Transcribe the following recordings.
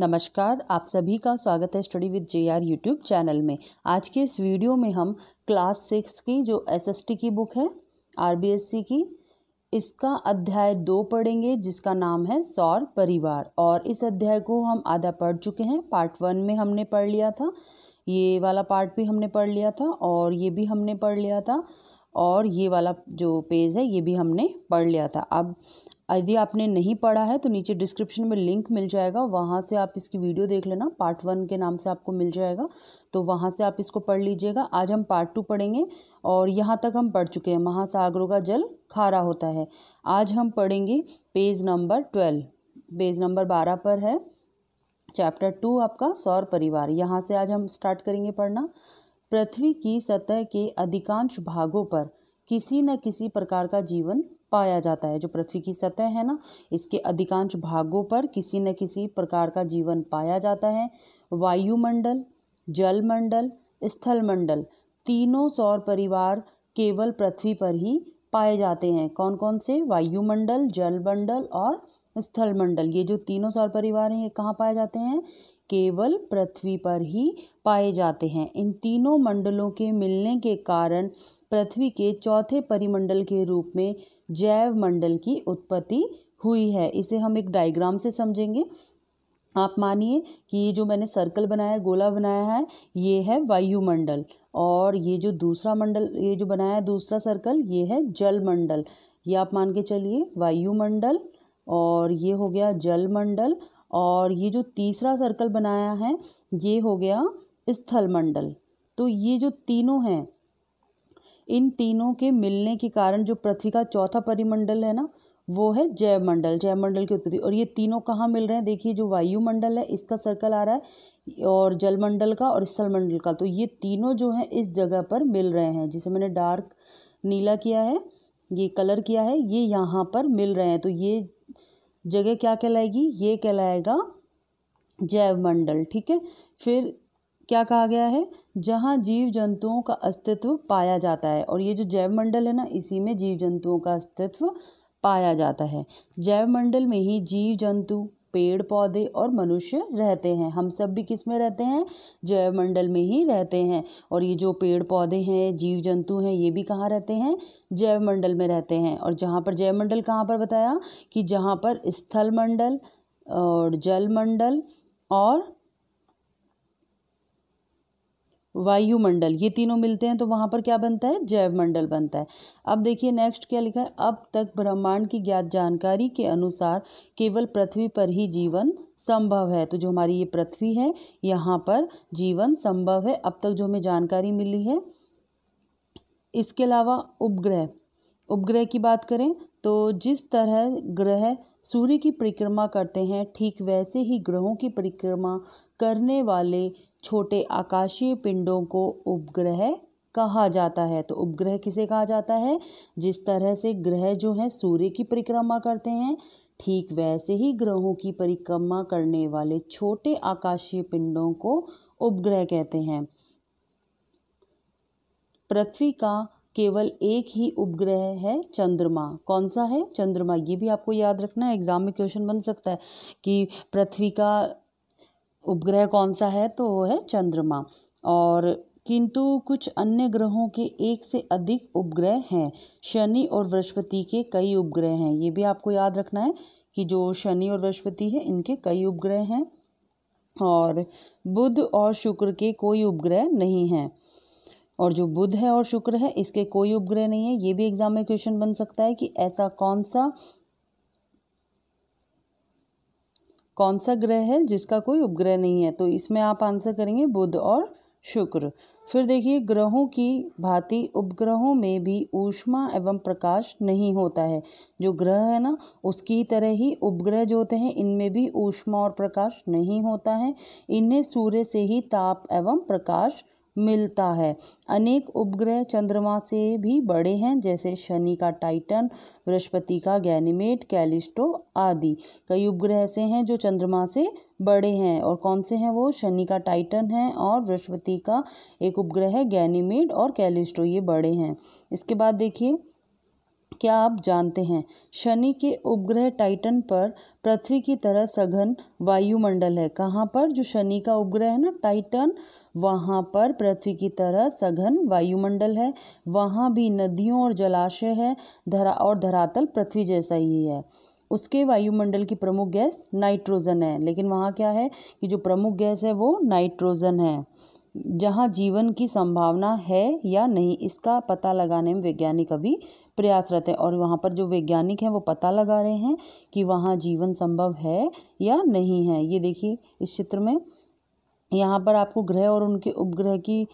नमस्कार आप सभी का स्वागत है study with J R YouTube channel में आज के इस वीडियो में हम क्लास सिक्स की जो एसएसटी की बुक है आरबीएससी की इसका अध्याय दो पढ़ेंगे जिसका नाम है सौर परिवार और इस अध्याय को हम आधा पढ़ चुके हैं पार्ट वन में हमने पढ़ लिया था ये वाला पार्ट भी हमने पढ़ लिया था और ये भी हमने पढ़ लिया था और ये वाला जो पेज है ये भी हमने पढ़ लिया था अब यदि आपने नहीं पढ़ा है तो नीचे डिस्क्रिप्शन में लिंक मिल जाएगा वहाँ से आप इसकी वीडियो देख लेना पार्ट वन के नाम से आपको मिल जाएगा तो वहाँ से आप इसको पढ़ लीजिएगा आज हम पार्ट टू पढ़ेंगे और यहाँ तक हम पढ़ चुके हैं महासागरों का जल खारा होता है आज हम पढ़ेंगे page number twelve page number बारह पर है चैप्टर टू आपका सौर परिवार यहाँ से आज हम स्टार्ट करेंगे पढ़ना पृथ्वी की सतह के अधिकांश भागों पर किसी न किसी प्रकार का जीवन पाया जाता है जो पृथ्वी की सतह है ना इसके अधिकांश भागों पर किसी न किसी प्रकार का जीवन पाया जाता है वायुमंडल जलमंडल स्थलमंडल तीनों सौर परिवार केवल पृथ्वी पर ही पाए जाते हैं कौन कौन से वायुमंडल जलमंडल और स्थलमंडल ये जो तीनों सौर परिवार हैं ये कहाँ पाए जाते हैं केवल पृथ्वी पर ही पाए जाते हैं इन तीनों मंडलों के मिलने के कारण पृथ्वी के चौथे परिमंडल के रूप में जैव मंडल की उत्पत्ति हुई है इसे हम एक डायग्राम से समझेंगे आप मानिए कि ये जो मैंने सर्कल बनाया गोला बनाया है ये है वायुमंडल और ये जो दूसरा मंडल ये जो बनाया है दूसरा सर्कल ये है जल मंडल ये आप मान के चलिए वायुमंडल और ये हो गया जल मंडल और ये जो तीसरा सर्कल बनाया है ये हो गया स्थल मंडल तो ये जो तीनों हैं इन तीनों के मिलने के कारण जो पृथ्वी का चौथा परिमंडल है ना वो है जयमंडल जयमंडल की उत्पत्ति और ये तीनों कहाँ मिल रहे हैं देखिए जो वायुमंडल है इसका सर्कल आ रहा है और जलमंडल का और स्थलमंडल का तो ये तीनों जो हैं इस जगह पर मिल रहे हैं जिसे मैंने डार्क नीला किया है ये कलर किया है ये यहाँ पर मिल रहे हैं तो ये जगह क्या कहलाएगी ये कहलाएगा जैव मंडल ठीक है फिर क्या कहा गया है जहाँ जीव जंतुओं का अस्तित्व पाया जाता है और ये जो जैव मंडल है ना इसी में जीव जंतुओं का अस्तित्व पाया जाता है जैव मंडल में ही जीव जंतु पेड़ पौधे और मनुष्य रहते हैं हम सब भी किस में रहते हैं जैव मंडल में ही रहते हैं और ये जो पेड़ पौधे हैं जीव जंतु हैं ये भी कहाँ रहते हैं जैव मंडल में रहते हैं और जहाँ पर जैव मंडल कहाँ पर बताया कि जहाँ पर स्थल मंडल और जल मंडल और वायुमंडल ये तीनों मिलते हैं तो वहाँ पर क्या बनता है जैव मंडल बनता है अब देखिए नेक्स्ट क्या लिखा है अब तक ब्रह्मांड की ज्ञात जानकारी के अनुसार केवल पृथ्वी पर ही जीवन संभव है तो जो हमारी ये पृथ्वी है यहाँ पर जीवन संभव है अब तक जो हमें जानकारी मिली है इसके अलावा उपग्रह उपग्रह की बात करें तो जिस तरह ग्रह सूर्य की परिक्रमा करते हैं ठीक वैसे ही ग्रहों की परिक्रमा करने वाले छोटे आकाशीय पिंडों को उपग्रह कहा जाता है तो उपग्रह किसे कहा जाता है जिस तरह से ग्रह जो है सूर्य की परिक्रमा करते हैं ठीक वैसे ही ग्रहों की परिक्रमा करने वाले छोटे आकाशीय पिंडों को उपग्रह कहते हैं पृथ्वी का केवल एक ही उपग्रह है चंद्रमा कौन सा है चंद्रमा ये भी आपको याद रखना है एग्जाम में क्वेश्चन बन सकता है कि पृथ्वी का उपग्रह कौन सा है तो वो है चंद्रमा और किंतु कुछ अन्य ग्रहों के एक से अधिक उपग्रह हैं शनि और बृहस्पति के कई उपग्रह हैं ये भी आपको याद रखना है कि जो शनि और बृहस्पति है इनके कई उपग्रह हैं और बुध और शुक्र के कोई उपग्रह नहीं हैं और जो बुध है और शुक्र है इसके कोई उपग्रह नहीं है ये भी एग्जाम में क्वेश्चन बन सकता है कि ऐसा कौन सा कौन सा ग्रह है जिसका कोई उपग्रह नहीं है तो इसमें आप आंसर करेंगे बुध और शुक्र फिर देखिए ग्रहों की भांति उपग्रहों में भी ऊष्मा एवं प्रकाश नहीं होता है जो ग्रह है ना उसकी तरह ही उपग्रह जो होते हैं इनमें भी ऊष्मा और प्रकाश नहीं होता है इन्हें सूर्य से ही ताप एवं प्रकाश मिलता है अनेक उपग्रह चंद्रमा से भी बड़े हैं जैसे शनि का टाइटन बृहस्पति का गैनिमेट कैलिस्टो आदि कई उपग्रह ऐसे हैं जो चंद्रमा से बड़े हैं और कौन से हैं वो शनि का टाइटन है और बृहस्पति का एक उपग्रह है गैनीमेड और कैलिस्टो ये बड़े हैं इसके बाद देखिए क्या आप जानते हैं शनि के उपग्रह टाइटन पर पृथ्वी की तरह सघन वायुमंडल है कहाँ पर जो शनि का उपग्रह है ना टाइटन वहाँ पर पृथ्वी की तरह सघन वायुमंडल है वहाँ भी नदियों और जलाशय है धरा और धरातल पृथ्वी जैसा ही है उसके वायुमंडल की प्रमुख गैस नाइट्रोजन है लेकिन वहाँ क्या है कि जो प्रमुख गैस है वो नाइट्रोजन है जहाँ जीवन की संभावना है या नहीं इसका पता लगाने में वैज्ञानिक अभी प्रयासरत है और वहाँ पर जो वैज्ञानिक हैं वो पता लगा रहे हैं कि वहाँ जीवन संभव है या नहीं है ये देखिए इस चित्र में यहाँ पर आपको ग्रह और उनके उपग्रह की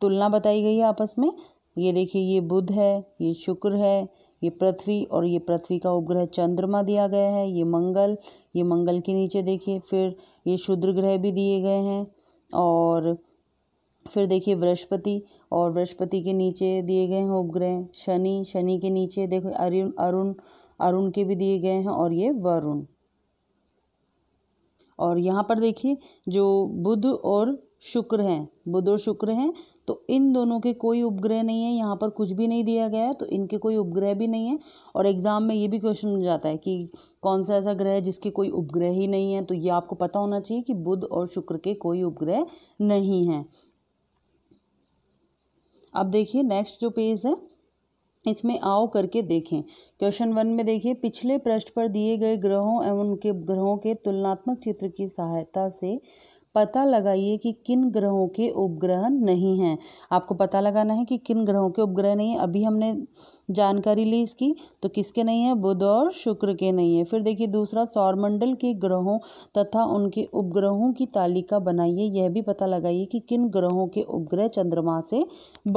तुलना बताई गई है आपस में ये देखिए ये बुध है ये शुक्र है ये पृथ्वी और ये पृथ्वी का उपग्रह चंद्रमा दिया गया है ये मंगल ये मंगल के नीचे देखिए फिर ये शुद्र ग्रह भी दिए गए हैं और फिर देखिए बृहस्पति और बृहस्पति के नीचे दिए गए हैं उपग्रह शनि शनि के नीचे देखो अरुण अरुण अरुण के भी दिए गए हैं और ये वरुण और यहाँ पर देखिए जो बुध और शुक्र हैं बुध और शुक्र हैं तो इन दोनों के कोई उपग्रह नहीं है यहाँ पर कुछ भी नहीं दिया गया है तो इनके कोई उपग्रह भी नहीं है और एग्ज़ाम में ये भी क्वेश्चन मिल जाता है कि कौन सा ऐसा ग्रह है जिसके कोई उपग्रह ही नहीं है तो ये आपको पता होना चाहिए कि बुध और शुक्र के कोई उपग्रह नहीं हैं अब देखिए नेक्स्ट जो पेज है इसमें आओ करके देखें क्वेश्चन वन में देखिए पिछले पृष्ठ पर दिए गए ग्रहों एवं उनके ग्रहों के तुलनात्मक चित्र की सहायता से पता लगाइए कि किन ग्रहों के उपग्रह नहीं हैं आपको पता लगाना है कि किन ग्रहों के उपग्रह नहीं है अभी हमने जानकारी ली इसकी तो किसके नहीं है बुध और शुक्र के नहीं है फिर देखिए दूसरा सौरमंडल के ग्रहों तथा उनके उपग्रहों की तालिका बनाइए यह भी पता लगाइए कि किन ग्रहों के उपग्रह चंद्रमा से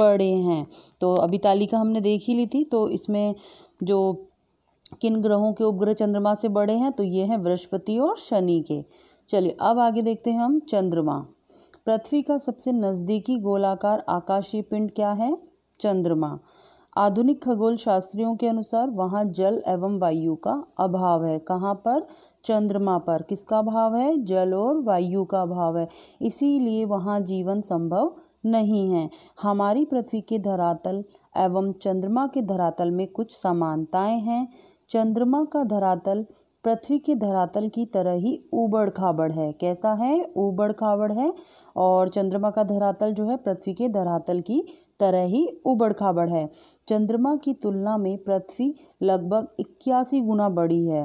बड़े हैं तो अभी तालिका हमने देख ही ली थी तो इसमें जो किन ग्रहों के उपग्रह चंद्रमा से बड़े हैं तो ये हैं बृहस्पति और शनि के चलिए अब आगे देखते हैं हम चंद्रमा पृथ्वी का सबसे नज़दीकी गोलाकार आकाशीय पिंड क्या है चंद्रमा आधुनिक खगोल शास्त्रियों के अनुसार वहाँ जल एवं वायु का अभाव है कहाँ पर चंद्रमा पर किसका अभाव है जल और वायु का अभाव है इसीलिए वहाँ जीवन संभव नहीं है हमारी पृथ्वी के धरातल एवं चंद्रमा के धरातल में कुछ समानताएं हैं चंद्रमा का धरातल पृथ्वी के धरातल की तरह ही ऊबड़ खाबड़ है कैसा है ऊबड़ खाबड़ है और चंद्रमा का धरातल जो है पृथ्वी के धरातल की तरह ही उबड़ खाबड़ है चंद्रमा की तुलना में पृथ्वी लगभग इक्यासी गुना बड़ी है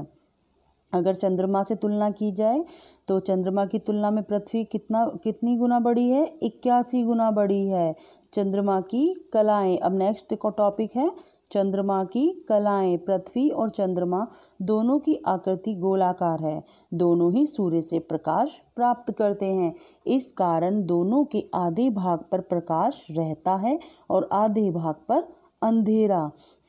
अगर चंद्रमा से तुलना की जाए तो चंद्रमा की तुलना में पृथ्वी कितना कितनी गुना बड़ी है इक्यासी गुना बड़ी है चंद्रमा की कलाएं अब नेक्स्ट को टॉपिक है चंद्रमा की कलाएं पृथ्वी और चंद्रमा दोनों की आकृति गोलाकार है दोनों ही सूर्य से प्रकाश प्राप्त करते हैं इस कारण दोनों के आधे भाग पर प्रकाश रहता है और आधे भाग पर अंधेरा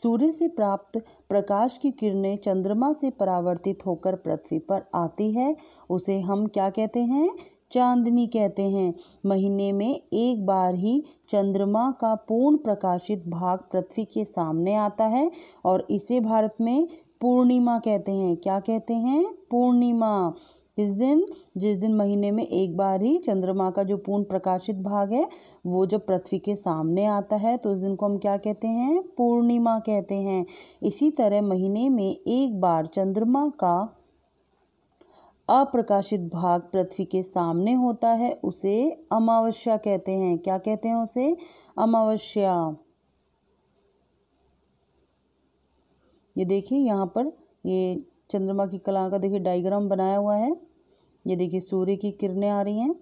सूर्य से प्राप्त प्रकाश की किरणें चंद्रमा से परावर्तित होकर पृथ्वी पर आती है उसे हम क्या कहते हैं चांदनी कहते हैं महीने में एक बार ही चंद्रमा का पूर्ण प्रकाशित भाग पृथ्वी के सामने आता है और इसे भारत में पूर्णिमा कहते हैं क्या कहते हैं पूर्णिमा इस दिन जिस दिन महीने में एक बार ही चंद्रमा का जो पूर्ण प्रकाशित भाग है वो जब पृथ्वी के सामने आता है तो उस दिन को हम क्या कहते हैं पूर्णिमा कहते हैं इसी तरह महीने में एक बार चंद्रमा का अप्रकाशित भाग पृथ्वी के सामने होता है उसे अमावस्या कहते हैं क्या कहते हैं उसे अमावस्या ये देखिए यहाँ पर ये चंद्रमा की कला का देखिए डायग्राम बनाया हुआ है ये देखिए सूर्य की किरणें आ रही हैं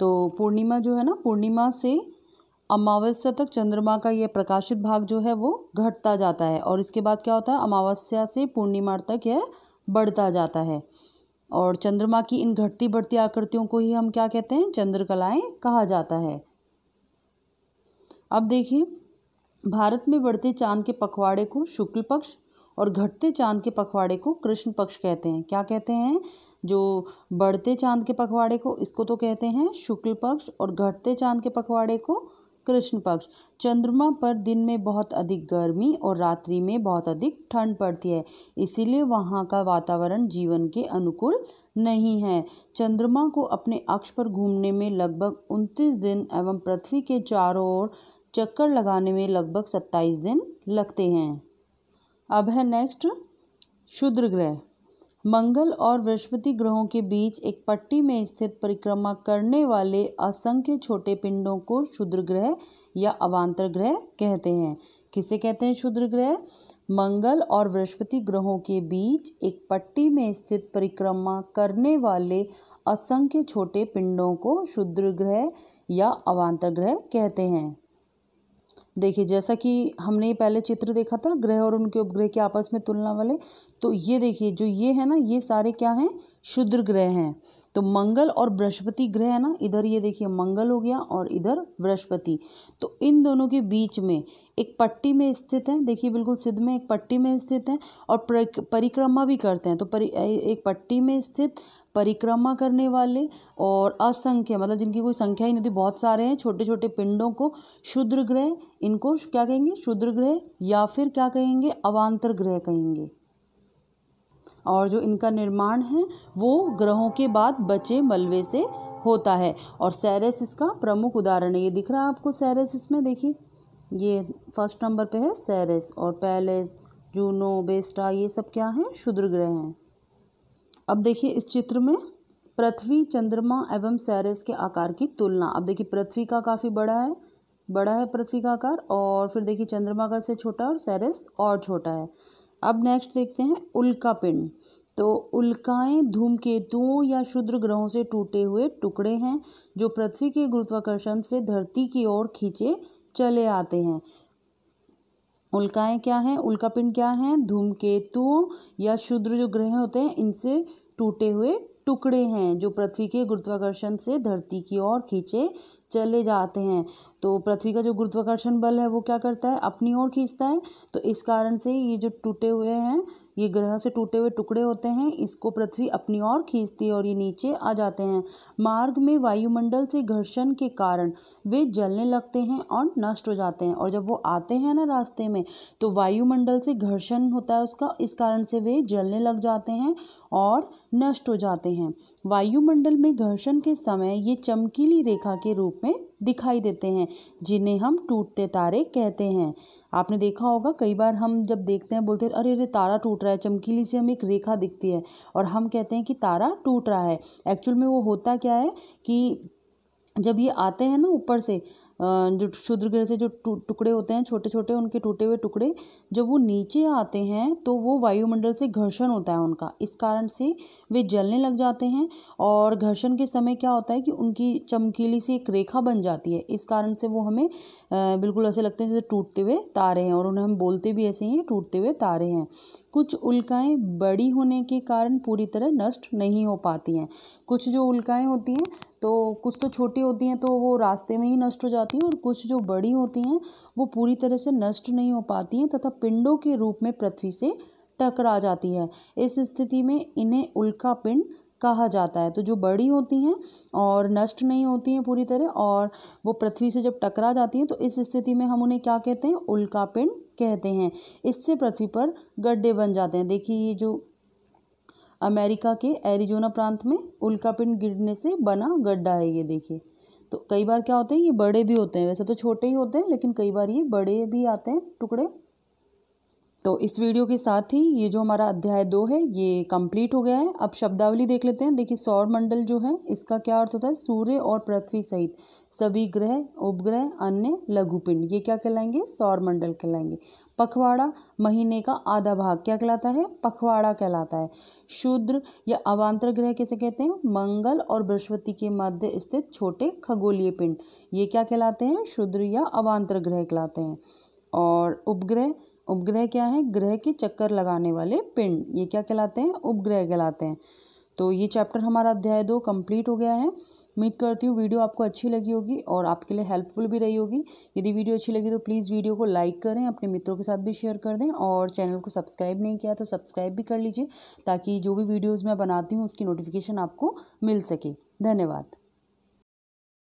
तो पूर्णिमा जो है ना पूर्णिमा से अमावस्या तक चंद्रमा का यह प्रकाशित भाग जो है वो घटता जाता है और इसके बाद क्या होता है अमावस्या से पूर्णिमा तक यह बढ़ता जाता है और चंद्रमा की इन घटती बढ़ती आकृतियों को ही हम क्या कहते हैं चंद्रकलाएँ कहा जाता है अब देखिए भारत में बढ़ते चांद के पखवाड़े को शुक्ल पक्ष और घटते चांद के पखवाड़े को कृष्ण पक्ष कहते हैं क्या कहते हैं जो बढ़ते चांद के पखवाड़े को इसको तो कहते हैं शुक्ल पक्ष और घटते चांद के पखवाड़े को कृष्ण पक्ष चंद्रमा पर दिन में बहुत अधिक गर्मी और रात्रि में बहुत अधिक ठंड पड़ती है इसीलिए वहाँ का वातावरण जीवन के अनुकूल नहीं है चंद्रमा को अपने अक्ष पर घूमने में लगभग उनतीस दिन एवं पृथ्वी के चारों ओर चक्कर लगाने में लगभग सत्ताईस दिन लगते हैं अब है नेक्स्ट शुद्र ग्रह मंगल और बृहस्पति ग्रहों के बीच एक पट्टी में स्थित परिक्रमा करने वाले असंख्य छोटे पिंडों को क्षुद्र ग्रह या अवान्तर ग्रह कहते हैं किसे कहते हैं क्षुद्र ग्रह मंगल और बृहस्पति ग्रहों के बीच एक पट्टी में स्थित परिक्रमा करने वाले असंख्य छोटे पिंडों को क्षुद्र ग्रह या अवान्तर ग्रह कहते हैं देखिए जैसा कि हमने पहले चित्र देखा था ग्रह और उनके उपग्रह के आपस में तुलना वाले तो ये देखिए जो ये है ना ये सारे क्या हैं शुद्र ग्रह हैं तो मंगल और बृहस्पति ग्रह है ना इधर ये देखिए मंगल हो गया और इधर बृहस्पति तो इन दोनों के बीच में एक पट्टी में स्थित हैं देखिए बिल्कुल सिद्ध में एक पट्टी में स्थित हैं और परिक्रमा भी करते हैं तो परि एक पट्टी में स्थित परिक्रमा करने वाले और असंख्य मतलब जिनकी कोई संख्या ही नहीं होती बहुत सारे हैं छोटे छोटे पिंडों को शुद्र ग्रह इनको क्या कहेंगे शुद्र ग्रह या फिर क्या कहेंगे अवान्तर ग्रह कहेंगे और जो इनका निर्माण है वो ग्रहों के बाद बचे मलबे से होता है और सैरस इसका प्रमुख उदाहरण है ये दिख रहा है आपको सैरस इसमें देखिए ये फर्स्ट नंबर पे है सैरस और पैलेस जूनो बेस्टा ये सब क्या हैं शुद्र ग्रह हैं अब देखिए इस चित्र में पृथ्वी चंद्रमा एवं सैरस के आकार की तुलना अब देखिए पृथ्वी का काफ़ी बड़ा है बड़ा है पृथ्वी का आकार और फिर देखिए चंद्रमा का से छोटा और सैरस और छोटा है अब नेक्स्ट देखते हैं उल्का पिंड तो उल्काएं धूमकेतुओं या शुद्र ग्रहों से टूटे हुए टुकड़े हैं जो पृथ्वी के गुरुत्वाकर्षण से धरती की ओर खींचे चले आते हैं उल्काएं क्या हैं उल्का पिंड क्या हैं धूमकेतुओं या शुद्र जो ग्रह होते हैं इनसे टूटे हुए टुकड़े हैं जो पृथ्वी के गुरुत्वाकर्षण से धरती की ओर खींचे चले जाते हैं तो पृथ्वी का जो गुरुत्वाकर्षण बल है वो क्या करता है अपनी ओर खींचता है तो इस कारण से ये जो टूटे हुए हैं ये ग्रह से टूटे हुए टुकड़े होते हैं इसको पृथ्वी अपनी ओर खींचती है और ये नीचे आ जाते हैं मार्ग में वायुमंडल से घर्षण के कारण वे जलने लगते हैं और नष्ट हो जाते हैं और जब वो आते हैं ना रास्ते में तो वायुमंडल से घर्षण होता है उसका इस कारण से वे जलने लग जाते हैं और नष्ट हो जाते हैं वायुमंडल में घर्षण के समय ये चमकीली रेखा के रूप में दिखाई देते हैं जिन्हें हम टूटते तारे कहते हैं आपने देखा होगा कई बार हम जब देखते हैं बोलते हैं अरे अरे तारा टूट रहा है चमकीली से हमें एक रेखा दिखती है और हम कहते हैं कि तारा टूट रहा है एक्चुअल में वो होता क्या है कि जब ये आते हैं ना ऊपर से जो शुद्र ग्रह से जो टुकड़े होते हैं छोटे छोटे उनके टूटे हुए टुकड़े जब वो नीचे आते हैं तो वो वायुमंडल से घर्षण होता है उनका इस कारण से वे जलने लग जाते हैं और घर्षण के समय क्या होता है कि उनकी चमकीली सी एक रेखा बन जाती है इस कारण से वो हमें बिल्कुल ऐसे लगते हैं जैसे टूटते हुए तारे हैं और उन्हें हम बोलते भी ऐसे ही हैं टूटते हुए तारे हैं कुछ उल्काएँ बड़ी होने के कारण पूरी तरह नष्ट नहीं हो पाती हैं कुछ जो उल्काएँ होती हैं तो कुछ तो छोटी होती हैं तो वो रास्ते में ही नष्ट हो जाती हैं और कुछ जो बड़ी होती हैं वो पूरी तरह से नष्ट नहीं हो पाती हैं तथा पिंडों के रूप में पृथ्वी से टकरा जाती है इस स्थिति में इन्हें उल्का पिंड कहा जाता है तो जो बड़ी होती हैं और नष्ट नहीं होती हैं पूरी तरह और वो पृथ्वी से जब टकरा जाती हैं तो इस स्थिति में हम उन्हें क्या कहते हैं उल्का पिंड कहते हैं इससे पृथ्वी पर गड्ढे बन जाते हैं देखिए ये जो अमेरिका के एरिजोना प्रांत में उल्कापिंड गिरने से बना गड्ढा है ये देखिए तो कई बार क्या होते हैं ये बड़े भी होते हैं वैसे तो छोटे ही होते हैं लेकिन कई बार ये बड़े भी आते हैं टुकड़े तो इस वीडियो के साथ ही ये जो हमारा अध्याय दो है ये कंप्लीट हो गया है अब शब्दावली देख लेते हैं देखिए सौर मंडल जो है इसका क्या अर्थ होता है सूर्य और पृथ्वी सहित सभी ग्रह उपग्रह अन्य लघुपिंड ये क्या कहलाएंगे सौर मंडल कहलाएंगे पखवाड़ा महीने का आधा भाग क्या कहलाता है पखवाड़ा कहलाता है शूद्र या अवान्तर ग्रह कैसे कहते हैं मंगल और बृहस्पति के मध्य स्थित छोटे खगोलीय पिंड ये क्या कहलाते हैं शूद्र या अवान्तर ग्रह कहलाते हैं और उपग्रह उपग्रह क्या है ग्रह के चक्कर लगाने वाले पिंड ये क्या कहलाते हैं उपग्रह कहलाते हैं तो ये चैप्टर हमारा अध्याय दो कंप्लीट हो गया है उम्मीद करती हूँ वीडियो आपको अच्छी लगी होगी और आपके लिए हेल्पफुल भी रही होगी यदि वीडियो अच्छी लगी तो प्लीज़ वीडियो को लाइक करें अपने मित्रों के साथ भी शेयर कर दें और चैनल को सब्सक्राइब नहीं किया तो सब्सक्राइब भी कर लीजिए ताकि जो भी वीडियोज़ मैं बनाती हूँ उसकी नोटिफिकेशन आपको मिल सके धन्यवाद